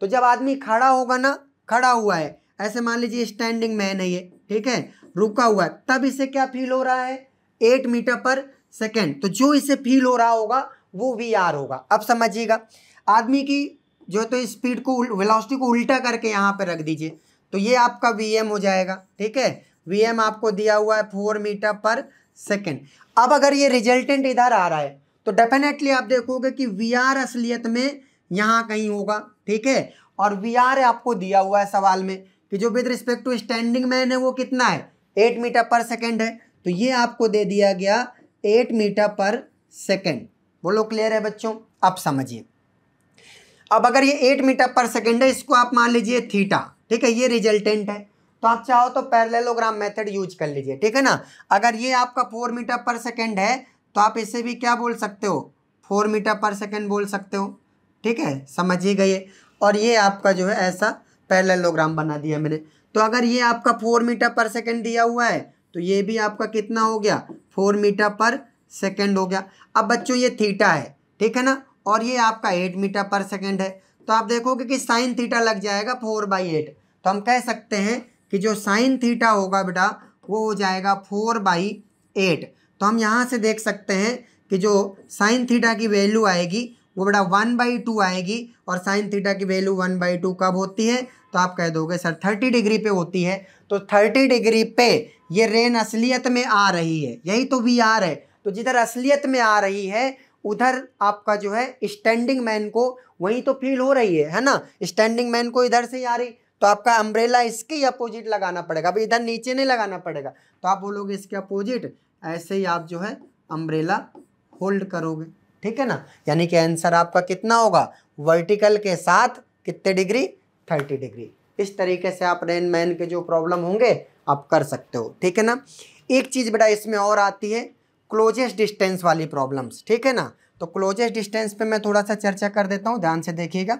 तो जब आदमी खड़ा होगा ना खड़ा हुआ है ऐसे मान लीजिए स्टैंडिंग मैन है ये ठीक है रुका हुआ है तब इसे क्या फील हो रहा है एट मीटर पर सेकेंड तो जो इसे फील हो रहा होगा वो वी आर होगा अब समझिएगा आदमी की जो है तो स्पीड को वेलोसिटी को उल्टा करके यहाँ पर रख दीजिए तो ये आपका वी हो जाएगा ठीक है वी आपको दिया हुआ है फोर मीटर पर सेकेंड अब अगर ये रिजल्टेंट इधर आ रहा है तो डेफिनेटली आप देखोगे कि वी असलियत में यहाँ कहीं होगा ठीक है और वी आपको दिया हुआ है सवाल में कि जो with respect to standing man है वो कितना है एट मीटर पर सेकेंड है तो ये आपको दे दिया गया एट मीटर पर सेकेंड बोलो क्लियर है बच्चों आप समझिए अब अगर ये एट मीटर पर सेकेंड है इसको आप मान लीजिए थीटा ठीक है ये रिजल्टेंट है तो आप चाहो तो पैरलेलोग्राम मेथड यूज कर लीजिए ठीक है ना अगर ये आपका फोर मीटर पर सेकेंड है तो आप इसे भी क्या बोल सकते हो फोर मीटर पर सेकेंड बोल सकते हो ठीक है समझिएगा गए और ये आपका जो है ऐसा पैरलेलोग्राम बना दिया मैंने तो अगर ये आपका फोर मीटर पर सेकेंड दिया हुआ है तो ये भी आपका कितना हो गया फोर मीटर पर सेकेंड हो गया अब बच्चों ये थीटा है ठीक है ना और ये आपका एट मीटर पर सेकेंड है तो आप देखोगे कि साइन थीटा लग जाएगा फोर बाई एट तो हम कह सकते हैं कि जो साइन थीटा होगा बेटा वो हो जाएगा फोर बाई एट तो हम यहाँ से देख सकते हैं कि जो साइन थीटा की वैल्यू आएगी वो बेटा वन बाई टू आएगी और साइन थीटा की वैल्यू वन बाई टू कब होती है तो आप कह दोगे सर थर्टी डिग्री पे होती है तो थर्टी डिग्री पे ये रेन असलियत में आ रही है यही तो वी आर है तो जिधर असलियत में आ रही है उधर आपका जो है स्टैंडिंग मैन को वहीं तो फील हो रही है है ना स्टैंडिंग मैन को इधर से आ रही तो आपका अम्ब्रेला इसके अपोजिट लगाना पड़ेगा अभी इधर नीचे नहीं लगाना पड़ेगा तो आप बोलोगे इसके अपोजिट ऐसे ही आप जो है अम्ब्रेला होल्ड करोगे ठीक है ना यानी कि आंसर आपका कितना होगा वर्टिकल के साथ कितने डिग्री थर्टी डिग्री इस तरीके से आप रेन मैन के जो प्रॉब्लम होंगे आप कर सकते हो ठीक है ना एक चीज़ बेटा इसमें और आती है क्लोजेस्ट डिस्टेंस वाली प्रॉब्लम्स ठीक है ना तो क्लोजेस्ट डिस्टेंस पे मैं थोड़ा सा चर्चा कर देता हूँ ध्यान से देखिएगा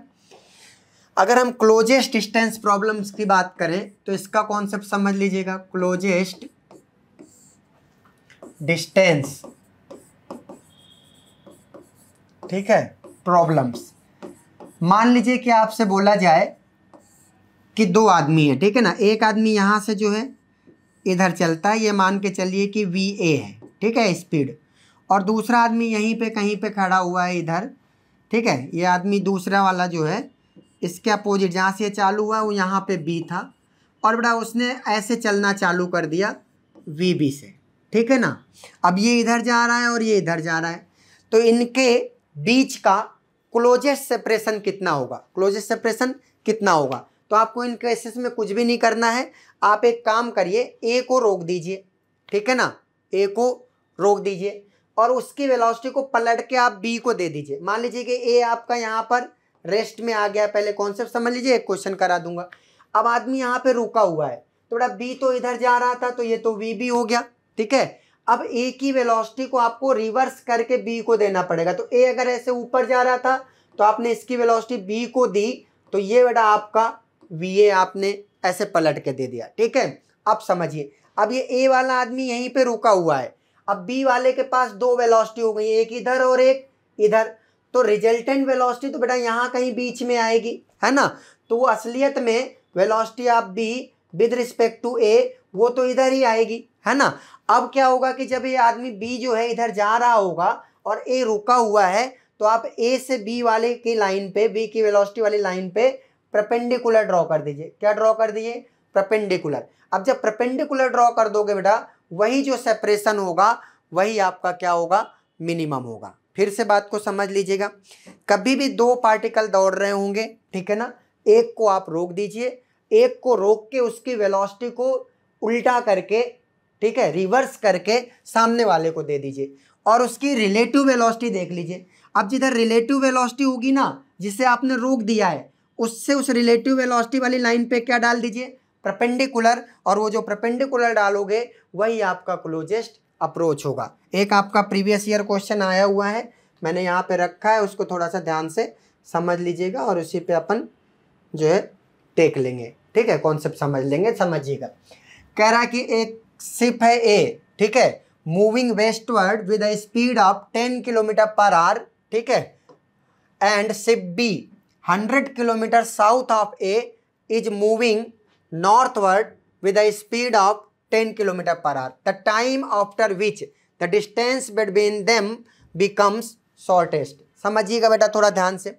अगर हम क्लोजेस्ट डिस्टेंस प्रॉब्लम्स की बात करें तो इसका कॉन्सेप्ट समझ लीजिएगा क्लोजेस्ट डिस्टेंस ठीक है प्रॉब्लम्स मान लीजिए कि आपसे बोला जाए कि दो आदमी है ठीक है ना एक आदमी यहाँ से जो है इधर चलता है ये मान के चलिए कि वी ए है ठीक है स्पीड और दूसरा आदमी यहीं पे कहीं पे खड़ा हुआ है इधर ठीक है ये आदमी दूसरा वाला जो है इसके अपोजिट जहाँ से चालू हुआ वो यहाँ पे बी था और बड़ा उसने ऐसे चलना चालू कर दिया वी बी से ठीक है ना अब ये इधर जा रहा है और ये इधर जा रहा है तो इनके बीच का क्लोजेस्ट सेपरेशन कितना होगा क्लोजेस्ट सेपरेशन कितना होगा तो आपको इन केसेस में कुछ भी नहीं करना है आप एक काम करिए ए को रोक दीजिए ठीक है ना ए को रोक दीजिए और उसकी वेलोसिटी को पलट के आप बी को दे दीजिए मान लीजिए कि ए आपका यहाँ पर रेस्ट में आ गया पहले कॉन्सेप्ट समझ लीजिए एक क्वेश्चन करा दूंगा अब आदमी यहाँ पे रुका हुआ है थोड़ा बी तो इधर जा रहा था तो ये तो वी भी हो गया ठीक है अब ए की वेलोसिटी को आपको रिवर्स करके बी को देना पड़ेगा तो ए अगर ऐसे ऊपर जा रहा था तो आपने इसकी वेलोसिटी बी को दी तो ये बेटा आपका वी ए आपने ऐसे पलट के दे दिया ठीक है अब समझिए अब ये ए वाला आदमी यहीं पे रुका हुआ है अब बी वाले के पास दो वेलोसिटी हो गई एक इधर और एक इधर तो रिजल्टेंट वेलोसिटी तो बेटा यहाँ कहीं बीच में आएगी है ना तो वो असलियत में velocity of B with respect to A वो तो इधर ही आएगी है ना अब क्या होगा कि जब ये आदमी बी जो है इधर जा रहा होगा और ए रुका हुआ है तो आप ए से बी वाले की लाइन पे बी की वेलोसिटी वाली लाइन पे प्रपेंडिकुलर ड्रॉ कर दीजिए क्या ड्रॉ कर दीजिए प्रपेंडिकुलर अब जब प्रपेंडिकुलर ड्रॉ कर दोगे बेटा वही जो सेपरेशन होगा वही आपका क्या होगा मिनिमम होगा फिर से बात को समझ लीजिएगा कभी भी दो पार्टिकल दौड़ रहे होंगे ठीक है ना एक को आप रोक दीजिए एक को रोक के उसकी वेलोसिटी को उल्टा करके ठीक है रिवर्स करके सामने वाले को दे दीजिए और उसकी रिलेटिव वेलोसिटी देख लीजिए अब जिधर रिलेटिव वेलोसिटी होगी ना जिसे आपने रोक दिया है उससे उस रिलेटिव वेलोसिटी वाली लाइन पे क्या डाल दीजिए प्रपेंडिकुलर और वो जो प्रपेंडिकुलर डालोगे वही आपका क्लोजेस्ट अप्रोच होगा एक आपका प्रीवियस ईयर क्वेश्चन आया हुआ है मैंने यहाँ पे रखा है उसको थोड़ा सा ध्यान से समझ लीजिएगा और उसी पे अपन जो है टेक लेंगे ठीक है कॉन्सेप्ट समझ लेंगे समझिएगा कह रहा कि एक सिप है ए ठीक है moving westward with a speed of ten kilometre per hour ठीक है and ship B hundred kilometre south of A is moving northward with speed of ten kilometre per hour the time after which the distance between between becomes shortest समझिएगा बेटा थोड़ा ध्यान से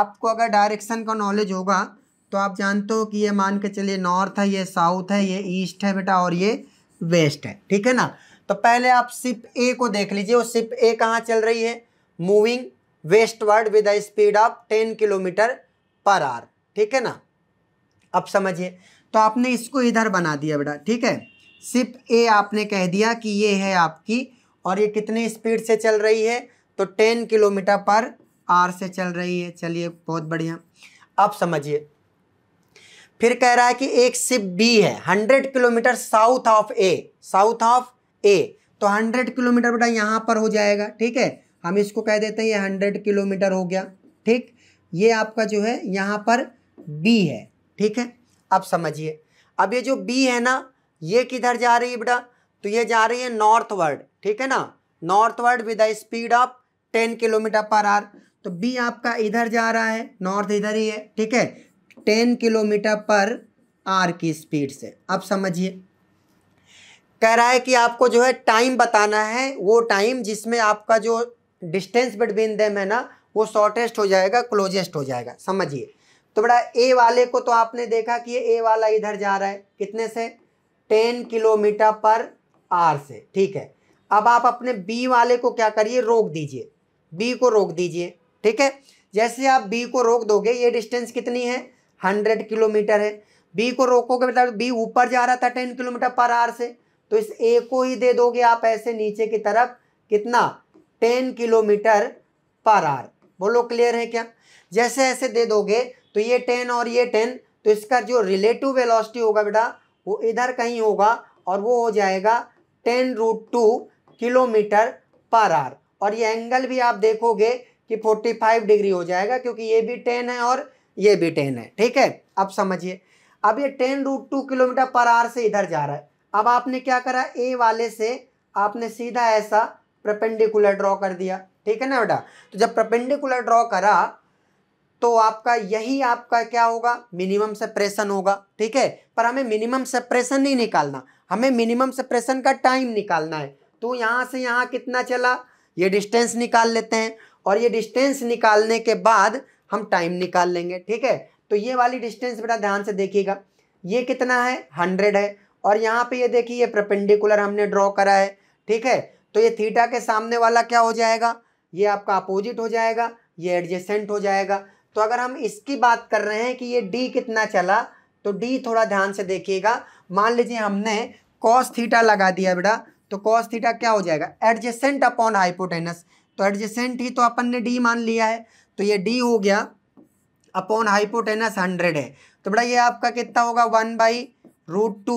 आपको अगर direction का नॉलेज होगा तो आप जानते हो कि ये मान के चलिए नॉर्थ है ये साउथ है ये ईस्ट है बेटा और ये वेस्ट है ठीक है ना तो पहले आप सिप ए को देख लीजिए वो सिप ए कहाँ चल रही है moving westward with speed of ten kilometre per hour ठीक है ना अब समझिए तो आपने इसको इधर बना दिया बेटा ठीक है सिप ए आपने कह दिया कि ये है आपकी और ये कितने स्पीड से चल रही है तो टेन किलोमीटर पर आर से चल रही है चलिए बहुत बढ़िया अब समझिए फिर कह रहा है कि एक सिप बी है hundred kilometre south of A south of A तो हंड्रेड किलोमीटर बेटा यहाँ पर हो जाएगा ठीक है हम इसको कह देते हैं ये हंड्रेड किलोमीटर हो गया ठीक ये आपका जो है यहाँ पर बी है ठीक है अब समझिए अब ये जो बी है ना ये किधर जा रही है बेटा तो ये जा रही है नॉर्थ वर्ड ठीक है ना northward with speed of ten kilometre per hour तो बी आपका इधर जा रहा है नॉर्थ इधर ही है ठीक है टेन किलोमीटर पर आर की स्पीड से अब समझिए कह रहा है कि आपको जो है टाइम बताना है वो टाइम जिसमें आपका जो डिस्टेंस बिटवीन देम है ना वो शॉर्टेस्ट हो जाएगा क्लोजेस्ट हो जाएगा समझिए तो बेटा ए वाले को तो आपने देखा कि ये ए वाला इधर जा रहा है कितने से टेन किलोमीटर पर आर से ठीक है अब आप अपने बी वाले को क्या करिए रोक दीजिए बी को रोक दीजिए ठीक है जैसे आप बी को रोक दोगे ये डिस्टेंस कितनी है हंड्रेड किलोमीटर है बी को रोकोगे मतलब बी ऊपर जा रहा था टेन किलोमीटर पर आर से तो इस ए को ही दे दोगे आप ऐसे नीचे की तरफ कितना टेन किलोमीटर पर आर बोलो क्लियर है क्या जैसे ऐसे दे दोगे तो ये टेन और ये टेन तो इसका जो रिलेटिव वेलोसिटी होगा बेटा वो इधर कहीं होगा और वो हो जाएगा ten root two kilometre per hour और ये एंगल भी आप देखोगे कि फोर्टी फाइव डिग्री हो जाएगा क्योंकि ये भी टेन है और ये भी टेन है ठीक है अब समझिए अब ये ten root two kilometre per hour से इधर जा रहा है अब आपने क्या करा ए वाले से आपने सीधा ऐसा प्रपेंडिकुलर ड्रॉ कर दिया ठीक है ना बेटा तो जब प्रपेंडिकुलर ड्रॉ करा तो आपका यही आपका क्या होगा मिनिमम सेपरेशन होगा ठीक है पर हमें मिनिमम सेपरेशन नहीं निकालना हमें मिनिमम सेपरेशन का टाइम निकालना है तो यहाँ से यहाँ कितना चला ये डिस्टेंस निकाल लेते हैं और ये डिस्टेंस निकालने के बाद हम टाइम निकाल लेंगे ठीक है तो ये वाली डिस्टेंस बेटा ध्यान से देखिएगा ये कितना है हंड्रेड है और यहाँ पे ये देखिए ये प्रपेंडिकुलर हमने ड्रॉ करा है ठीक है तो ये थीटा के सामने वाला क्या हो जाएगा ये आपका अपोजिट हो जाएगा ये एडजेसेंट हो जाएगा तो अगर हम इसकी बात कर रहे हैं कि ये डी कितना चला तो डी थोड़ा ध्यान से देखिएगा मान लीजिए हमने कॉस थीटा लगा दिया बेटा तो कॉस थीटा क्या हो जाएगा एडजेसेंट अपॉन हाइपोटेनस तो एडजेसेंट ही तो अपन ने डी मान लिया है तो ये डी हो गया अपॉन हाइपोटेनस हंड्रेड है तो बेटा ये आपका कितना होगा वन बाई रूट टू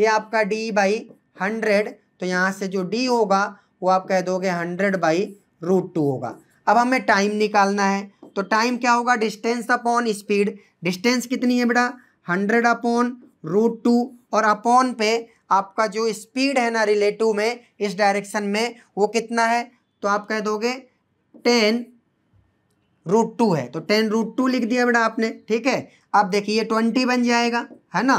ये आपका डी बाई हंड्रेड तो यहाँ से जो डी होगा वो आप कह दोगे हंड्रेड बाई रूट टू होगा अब हमें टाइम निकालना है तो टाइम क्या होगा डिस्टेंस अपॉन स्पीड डिस्टेंस कितनी है बेटा हंड्रेड अपॉन रूट टू और अपॉन पे आपका जो स्पीड है ना रिलेटिव में इस डायरेक्शन में वो कितना है तो आप कह दोगे टेन रूट टू है तो टेन रूट टू लिख दिया बेटा आपने ठीक है अब देखिए ट्वेंटी बन जाएगा है ना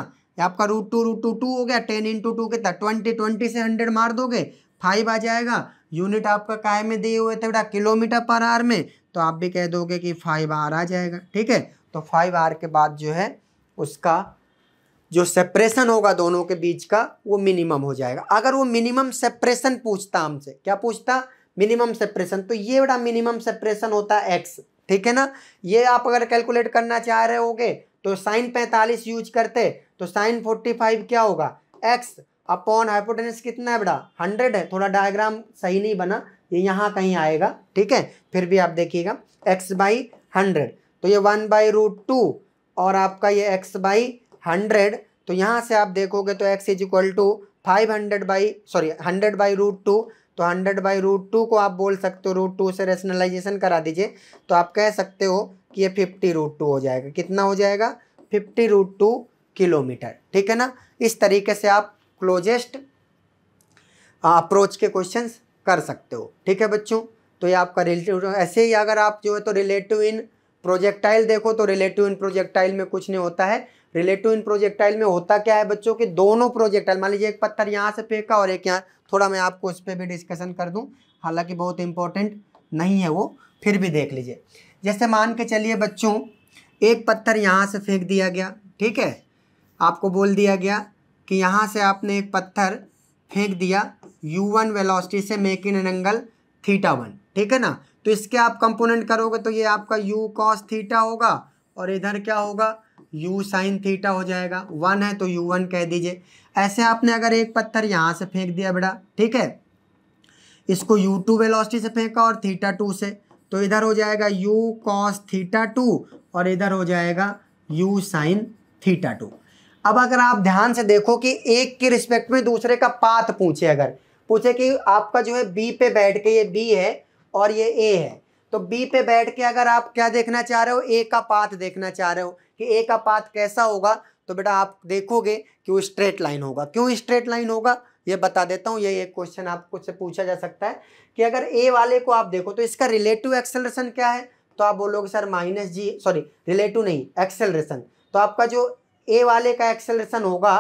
आपका root two root two two हो गया टेन इंटू टू कितना ट्वेंटी ट्वेंटी से हंड्रेड मार दोगे फाइव आ जाएगा यूनिट आपका काय में दिए हुए थे बेटा किलोमीटर पर आवर में तो आप भी कह दोगे कि फाइव आर आ जाएगा ठीक है तो फाइव आर के बाद जो है उसका जो सेपरेशन होगा दोनों के बीच का वो मिनिमम हो जाएगा अगर वो मिनिमम सेपरेशन पूछता हमसे क्या पूछता मिनिमम सेपरेशन तो ये बड़ा मिनिमम सेपरेशन होता है एक्स ठीक है ना ये आप अगर कैलकुलेट करना चाह रहे होगे तो साइन पैंतालीस यूज करते तो साइन फोर्टी फाइव क्या होगा एक्स अपॉन हाइपोटेनस कितना है बड़ा हंड्रेड है थोड़ा डायग्राम सही नहीं बना ये यहाँ कहीं आएगा ठीक है फिर भी आप देखिएगा एक्स बाई हंड्रेड तो ये वन बाई रूट टू और आपका ये एक्स बाई हंड्रेड तो यहाँ से आप देखोगे तो X is equal to five hundred by sorry hundred by root two तो हंड्रेड बाई रूट टू को आप बोल सकते हो रूट टू से रेशनलाइजेशन करा दीजिए तो आप कह सकते हो कि ये फिफ्टी रूट टू हो जाएगा कितना हो जाएगा फिफ्टी रूट टू किलोमीटर ठीक है ना इस तरीके से आप क्लोजेस्ट अप्रोच के क्वेश्चंस कर सकते हो ठीक है बच्चों तो ये आपका रिलेटिव ऐसे ही अगर आप जो है तो रिलेटिव इन प्रोजेक्टाइल देखो तो रिलेटिव इन प्रोजेक्टाइल में कुछ नहीं होता है रिलेटिव इन प्रोजेक्टाइल में होता क्या है बच्चों के दोनों प्रोजेक्टाइल मान लीजिए एक पत्थर यहाँ से फेंका और एक यहाँ थोड़ा मैं आपको उस पर भी डिस्कशन कर दूँ हालांकि बहुत इंपॉर्टेंट नहीं है वो फिर भी देख लीजिए जैसे मान के चलिए बच्चों एक पत्थर यहाँ से फेंक दिया गया ठीक है आपको बोल दिया गया कि यहाँ से आपने एक पत्थर फेंक दिया यू वन वेलोसिटी से making an angle theta one ठीक है ना तो इसके आप कंपोनेंट करोगे तो ये आपका यू कॉस थीटा होगा और इधर क्या होगा यू साइन थीटा हो जाएगा वन है तो यू वन कह दीजिए ऐसे आपने अगर एक पत्थर यहाँ से फेंक दिया बेटा ठीक है इसको यू टू वेलोसिटी से फेंका और थीटा टू से तो इधर हो जाएगा यू कॉस थीटा टू और इधर हो जाएगा यू साइन थीटा टू अब अगर आप ध्यान से देखो कि एक के रिस्पेक्ट में दूसरे का पाथ पूछे अगर पूछे कि आपका जो है बी पे बैठ के ये बी है और ये ए है तो बी पे बैठ के अगर आप क्या देखना चाह रहे हो ए का पाथ देखना चाह रहे हो कि ए का पाथ कैसा होगा तो बेटा आप देखोगे कि वो स्ट्रेट लाइन होगा क्यों स्ट्रेट लाइन होगा ये बता देता हूँ ये एक क्वेश्चन आपको से पूछा जा सकता है कि अगर ए वाले को आप देखो तो इसका रिलेटिव एक्सेलरेशन क्या है तो आप बोलोगे sir minus G sorry relative नहीं एक्सेलरेशन तो आपका जो ए वाले का एक्सेलरेशन होगा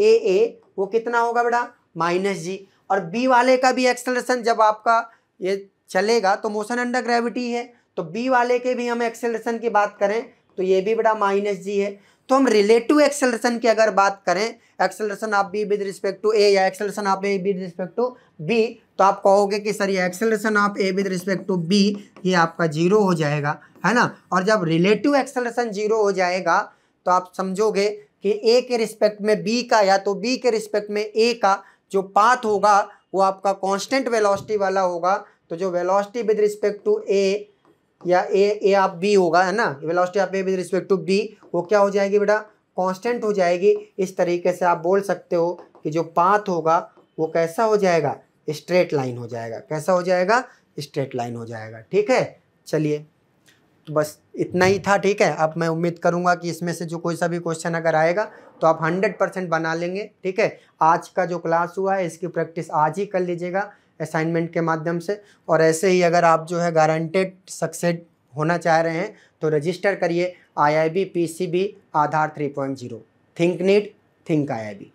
ए ए वो कितना होगा बेटा माइनस जी और बी वाले का भी एक्सेलरेशन जब आपका ये चलेगा तो मोशन अंडर ग्रेविटी है तो बी वाले के भी हम एक्सेलरेशन की बात करें तो ये भी बड़ा माइनस जी है तो हम रिलेटिव एक्सेलरेशन की अगर बात करें acceleration of B with respect to A या acceleration of A with respect to B तो आप कहोगे कि सर ये acceleration of A with respect to B ये आपका जीरो हो जाएगा है ना और जब रिलेटिव एक्सेलरेशन जीरो हो जाएगा तो आप समझोगे कि ए के रिस्पेक्ट में बी का या तो बी के रिस्पेक्ट में ए का जो पाथ होगा वो आपका कांस्टेंट वेलोसिटी वाला होगा तो जो velocity with respect to A या ए ए आप बी होगा है ना velocity of A with respect to B वो क्या हो जाएगी बेटा कांस्टेंट हो जाएगी इस तरीके से आप बोल सकते हो कि जो पाथ होगा वो कैसा हो जाएगा स्ट्रेट लाइन हो जाएगा कैसा हो जाएगा स्ट्रेट लाइन हो जाएगा ठीक है चलिए तो बस इतना ही था ठीक है अब मैं उम्मीद करूँगा कि इसमें से जो कोई सा भी क्वेश्चन अगर आएगा तो आप हंड्रेड परसेंट बना लेंगे ठीक है आज का जो क्लास हुआ है इसकी प्रैक्टिस आज ही कर लीजिएगा असाइनमेंट के माध्यम से और ऐसे ही अगर आप जो है गारंटेड सक्सेस होना चाह रहे हैं तो रजिस्टर करिए I I B P C B Aadhaar three point zero think need think I I B